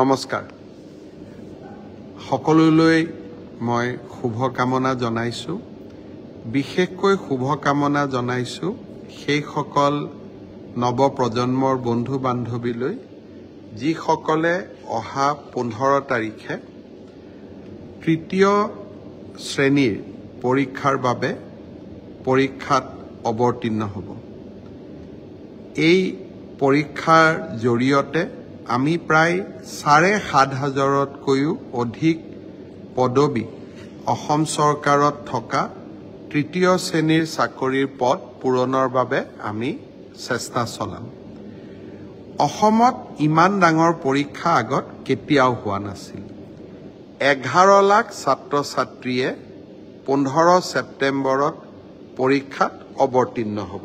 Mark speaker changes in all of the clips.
Speaker 1: নমস্কাৰ সকলোলৈ মই শুভকামনা জনাইছোঁ বিশেষকৈ শুভকামনা জনাইছোঁ সেইসকল নৱপ্ৰজন্মৰ বন্ধু বান্ধৱীলৈ যিসকলে অহা পোন্ধৰ তাৰিখে তৃতীয় শ্ৰেণীৰ পৰীক্ষাৰ বাবে পৰীক্ষাত অৱতীৰ্ণ হ'ব এই পৰীক্ষাৰ জৰিয়তে আমি প্ৰায় চাৰে সাত হাজাৰতকৈও অধিক পদবী অসম চৰকাৰত থকা তৃতীয় শ্ৰেণীৰ চাকৰিৰ পদ পূৰণৰ বাবে আমি চেষ্টা চলাম অসমত ইমান ডাঙৰ পৰীক্ষা আগত কেতিয়াও হোৱা নাছিল এঘাৰ লাখ ছাত্ৰ ছাত্ৰীয়ে পোন্ধৰ ছেপ্টেম্বৰত পৰীক্ষাত অৱতীৰ্ণ হ'ব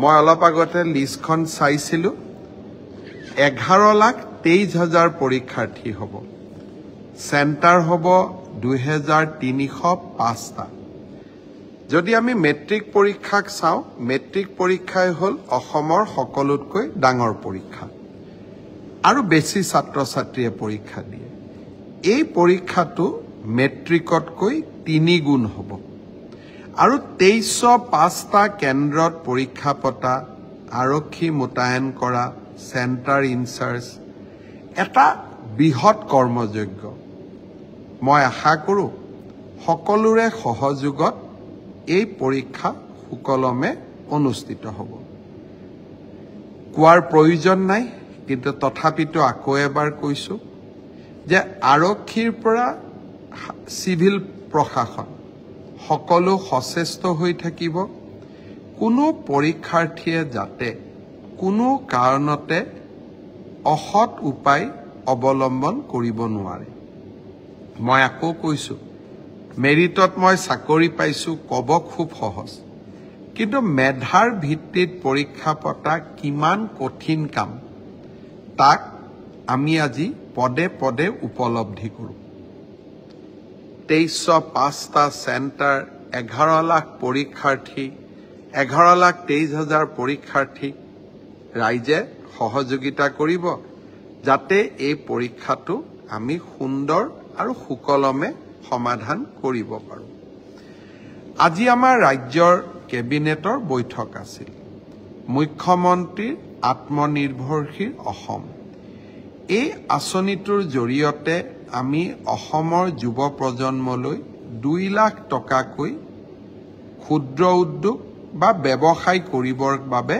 Speaker 1: মই অলপ আগতে লিষ্টখন চাইছিলোঁ এঘাৰ লাখ তেইছ হাজাৰ পৰীক্ষাৰ্থী হ'ব চেণ্টাৰ হ'ব দুহেজাৰ তিনিশ পাঁচটা যদি আমি মেট্ৰিক পৰীক্ষাক চাওঁ মেট্ৰিক পৰীক্ষাই হ'ল অসমৰ সকলোতকৈ ডাঙৰ পৰীক্ষা আৰু বেছি ছাত্ৰ ছাত্ৰীয়ে পৰীক্ষা দিয়ে এই পৰীক্ষাটো মেট্ৰিকতকৈ তিনি গুণ হ'ব আৰু তেইছশ পাঁচটা কেন্দ্ৰত পৰীক্ষা পতা আৰক্ষী মোতায়েন কৰা চেণ্টাৰ ইনচাৰ্জ এটা বৃহৎ কৰ্মযজ্ঞ মই আশা কৰোঁ সকলোৰে সহযোগত এই পৰীক্ষা সুকলমে অনুষ্ঠিত হ'ব কোৱাৰ প্ৰয়োজন নাই কিন্তু তথাপিতো আকৌ এবাৰ কৈছোঁ যে আৰক্ষীৰ পৰা চিভিল প্ৰশাসন সকলো সচেষ্ট হৈ থাকিব কোনো পৰীক্ষাৰ্থীয়ে যাতে কোনো কাৰণতে অসৎ উপায় অৱলম্বন কৰিব নোৱাৰে মই আকৌ কৈছোঁ মেৰিটত মই চাকৰি পাইছোঁ ক'ব খুব সহজ কিন্তু মেধাৰ ভিত্তিত পৰীক্ষা পতা কিমান কঠিন কাম তাক আমি আজি পদে পদে উপলব্ধি কৰোঁ তেইছশ পাঁচটা চেণ্টাৰ এঘাৰ লাখ পৰীক্ষাৰ্থী এঘাৰ লাখ তেইছ হাজাৰ পৰীক্ষাৰ্থীক ৰাইজে সহযোগিতা কৰিব যাতে এই পৰীক্ষাটো আমি সুন্দৰ আৰু সুকলমে সমাধান কৰিব পাৰোঁ আজি আমাৰ ৰাজ্যৰ কেবিনেটৰ বৈঠক আছিল মুখ্যমন্ত্ৰীৰ আত্মনিৰ্ভৰশীল অসম এই আঁচনিটোৰ জৰিয়তে আমি অসমৰ যুৱ প্ৰজন্মলৈ দুই লাখ টকাকৈ ক্ষুদ্ৰ উদ্যোগ বা ব্যৱসায় কৰিবৰ বাবে